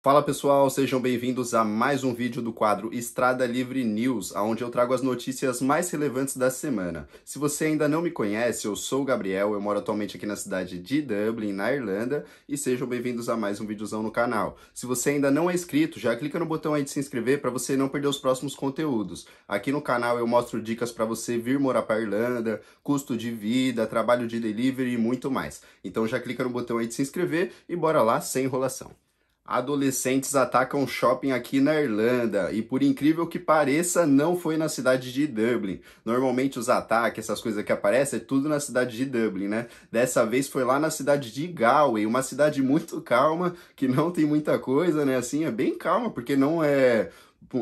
Fala pessoal, sejam bem-vindos a mais um vídeo do quadro Estrada Livre News, onde eu trago as notícias mais relevantes da semana. Se você ainda não me conhece, eu sou o Gabriel, eu moro atualmente aqui na cidade de Dublin, na Irlanda, e sejam bem-vindos a mais um videozão no canal. Se você ainda não é inscrito, já clica no botão aí de se inscrever para você não perder os próximos conteúdos. Aqui no canal eu mostro dicas para você vir morar para Irlanda, custo de vida, trabalho de delivery e muito mais. Então já clica no botão aí de se inscrever e bora lá sem enrolação. Adolescentes atacam shopping aqui na Irlanda e, por incrível que pareça, não foi na cidade de Dublin. Normalmente os ataques, essas coisas que aparecem, é tudo na cidade de Dublin, né? Dessa vez foi lá na cidade de Galway, uma cidade muito calma, que não tem muita coisa, né? Assim, é bem calma, porque não é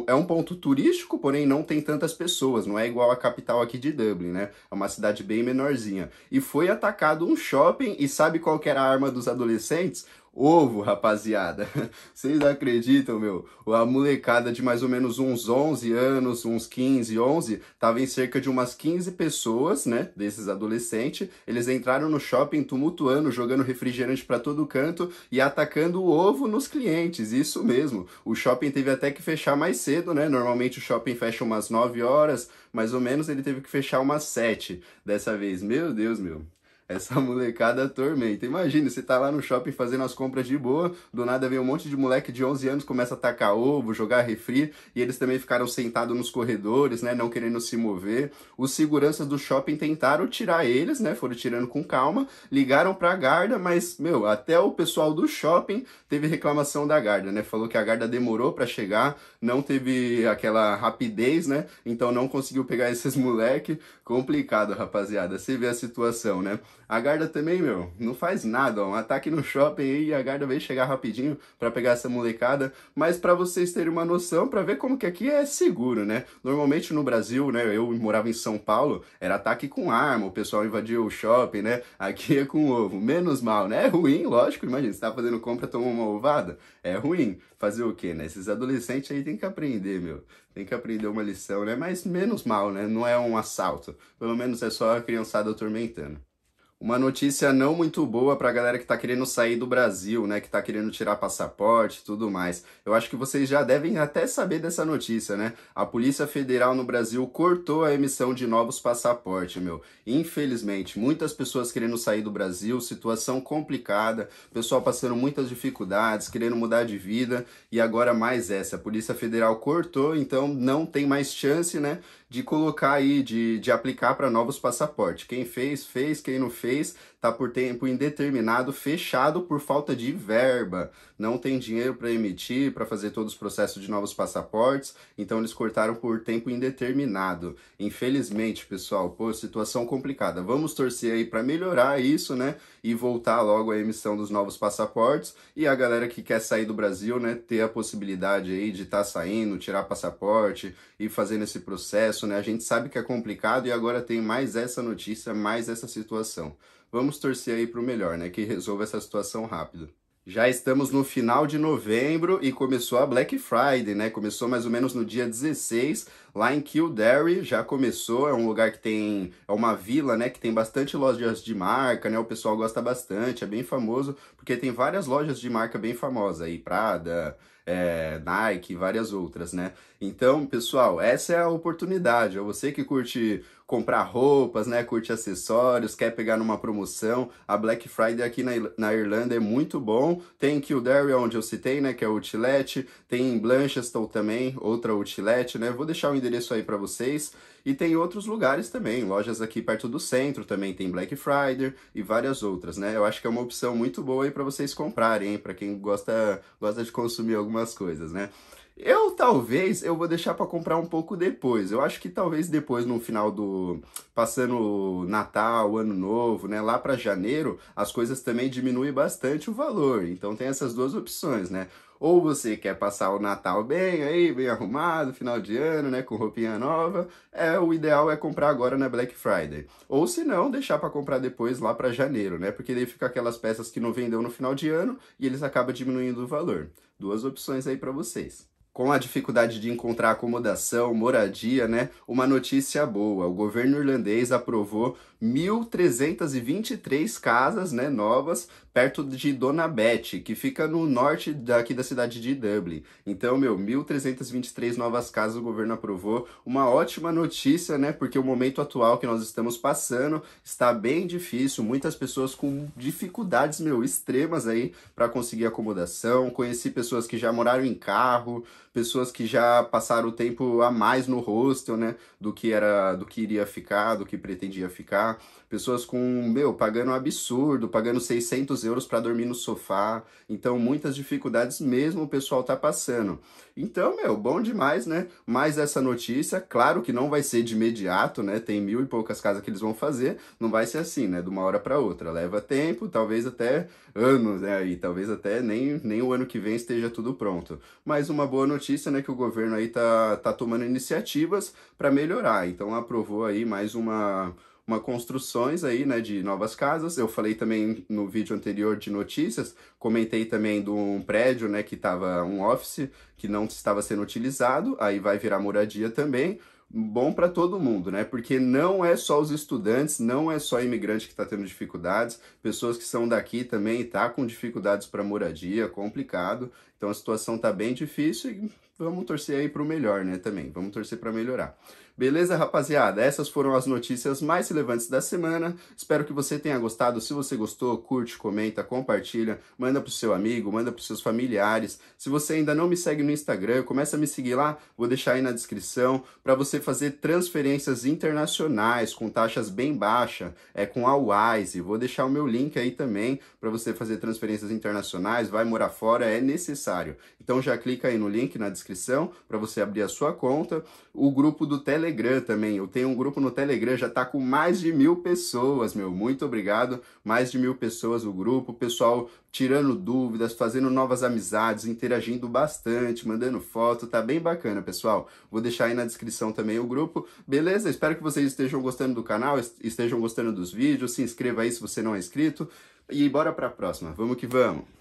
é um ponto turístico, porém não tem tantas pessoas, não é igual a capital aqui de Dublin, né? É uma cidade bem menorzinha. E foi atacado um shopping, e sabe qual era a arma dos adolescentes? ovo, rapaziada. Vocês acreditam, meu? A molecada de mais ou menos uns 11 anos, uns 15, 11, tava em cerca de umas 15 pessoas, né, desses adolescentes. Eles entraram no shopping tumultuando, jogando refrigerante para todo canto e atacando o ovo nos clientes. Isso mesmo. O shopping teve até que fechar mais cedo, né? Normalmente o shopping fecha umas 9 horas, mais ou menos, ele teve que fechar umas 7 dessa vez. Meu Deus, meu. Essa molecada atormenta. Imagina, você tá lá no shopping fazendo as compras de boa, do nada vem um monte de moleque de 11 anos, começa a tacar ovo, jogar refri, e eles também ficaram sentados nos corredores, né, não querendo se mover. Os seguranças do shopping tentaram tirar eles, né, foram tirando com calma, ligaram pra guarda, mas, meu, até o pessoal do shopping teve reclamação da guarda, né, falou que a guarda demorou para chegar, não teve aquela rapidez, né, então não conseguiu pegar esses moleque. Complicado, rapaziada, você vê a situação, né? A Garda também, meu, não faz nada, ó. Um ataque no shopping aí, a Garda vem chegar rapidinho para pegar essa molecada. Mas para vocês terem uma noção, para ver como que aqui é seguro, né? Normalmente no Brasil, né, eu morava em São Paulo, era ataque com arma, o pessoal invadia o shopping, né? Aqui é com ovo, menos mal, né? É ruim, lógico, imagina, você tá fazendo compra, tomou uma ovada, é ruim. Fazer o quê, né? Esses adolescentes aí tem que aprender, meu. Tem que aprender uma lição, né? Mas menos mal, né? Não é um assalto. Pelo menos é só a criançada atormentando uma notícia não muito boa para a galera que está querendo sair do Brasil, né? Que está querendo tirar passaporte e tudo mais. Eu acho que vocês já devem até saber dessa notícia, né? A Polícia Federal no Brasil cortou a emissão de novos passaportes, meu. Infelizmente, muitas pessoas querendo sair do Brasil, situação complicada, pessoal passando muitas dificuldades, querendo mudar de vida e agora mais essa. A Polícia Federal cortou, então não tem mais chance, né? De colocar aí, de, de aplicar para novos passaportes. Quem fez, fez, quem não fez these está por tempo indeterminado fechado por falta de verba. Não tem dinheiro para emitir, para fazer todos os processos de novos passaportes, então eles cortaram por tempo indeterminado. Infelizmente, pessoal, pô, situação complicada. Vamos torcer aí para melhorar isso, né? E voltar logo à emissão dos novos passaportes e a galera que quer sair do Brasil, né, ter a possibilidade aí de estar tá saindo, tirar passaporte e fazendo esse processo, né? A gente sabe que é complicado e agora tem mais essa notícia, mais essa situação. Vamos torcer aí para o melhor, né? Que resolva essa situação rápido. Já estamos no final de novembro e começou a Black Friday, né? Começou mais ou menos no dia 16, lá em Kildare, já começou, é um lugar que tem, é uma vila, né, que tem bastante lojas de marca, né? O pessoal gosta bastante, é bem famoso, porque tem várias lojas de marca bem famosas aí, Prada, é, Nike, várias outras, né? Então, pessoal, essa é a oportunidade. É você que curte comprar roupas, né? Curte acessórios, quer pegar numa promoção. A Black Friday aqui na, na Irlanda é muito bom. Tem Kildare, onde eu citei, né? Que é o outlet. Tem em Blancheston também, outra outlet, né? Vou deixar o endereço aí para vocês. E tem outros lugares também, lojas aqui perto do centro também tem Black Friday e várias outras, né? Eu acho que é uma opção muito boa aí para vocês comprarem, para quem gosta gosta de consumir algumas coisas, né? Eu talvez eu vou deixar para comprar um pouco depois. Eu acho que talvez depois no final do passando Natal, Ano Novo, né, lá para janeiro, as coisas também diminuem bastante o valor. Então tem essas duas opções, né? Ou você quer passar o Natal bem aí, bem arrumado, final de ano, né, com roupinha nova, é o ideal é comprar agora na Black Friday. Ou se não, deixar para comprar depois lá para janeiro, né? Porque daí fica aquelas peças que não vendeu no final de ano e eles acabam diminuindo o valor. Duas opções aí para vocês com a dificuldade de encontrar acomodação, moradia, né? Uma notícia boa. O governo irlandês aprovou 1.323 casas, né, novas perto de Dona Beth, que fica no norte daqui da cidade de Dublin. Então, meu, 1.323 novas casas o governo aprovou. Uma ótima notícia, né? Porque o momento atual que nós estamos passando está bem difícil. Muitas pessoas com dificuldades, meu, extremas aí para conseguir acomodação. Conheci pessoas que já moraram em carro, pessoas que já passaram o tempo a mais no hostel, né? Do que era, do que iria ficar, do que pretendia ficar. Pessoas com, meu, pagando um absurdo, pagando 600 euros para dormir no sofá. Então, muitas dificuldades mesmo o pessoal tá passando. Então, meu, bom demais, né? Mais essa notícia, claro que não vai ser de imediato, né? Tem mil e poucas casas que eles vão fazer, não vai ser assim, né? De uma hora para outra. Leva tempo, talvez até anos, né? E talvez até nem, nem o ano que vem esteja tudo pronto. Mas uma boa notícia, né? Que o governo aí tá, tá tomando iniciativas para melhorar. Então, aprovou aí mais uma uma construções aí, né, de novas casas. Eu falei também no vídeo anterior de notícias, comentei também de um prédio, né, que estava um office que não estava sendo utilizado, aí vai virar moradia também bom para todo mundo, né? Porque não é só os estudantes, não é só imigrante que está tendo dificuldades, pessoas que são daqui também tá com dificuldades para moradia, complicado. Então a situação tá bem difícil e vamos torcer aí para o melhor, né? Também, vamos torcer para melhorar. Beleza, rapaziada? Essas foram as notícias mais relevantes da semana. Espero que você tenha gostado. Se você gostou, curte, comenta, compartilha, manda pro seu amigo, manda pros seus familiares. Se você ainda não me segue no Instagram, começa a me seguir lá, vou deixar aí na descrição para você fazer transferências internacionais com taxas bem baixas, é com a Wise. Vou deixar o meu link aí também para você fazer transferências internacionais, vai morar fora, é necessário. Então já clica aí no link na descrição descrição para você abrir a sua conta. O grupo do Telegram também. Eu tenho um grupo no Telegram, já está com mais de mil pessoas, meu. Muito obrigado. Mais de mil pessoas o grupo. Pessoal tirando dúvidas, fazendo novas amizades, interagindo bastante, mandando foto, tá bem bacana, pessoal. Vou deixar aí na descrição também o grupo. Beleza? Espero que vocês estejam gostando do canal, estejam gostando dos vídeos, se inscreva aí se você não é inscrito e bora para a próxima. Vamos que vamos.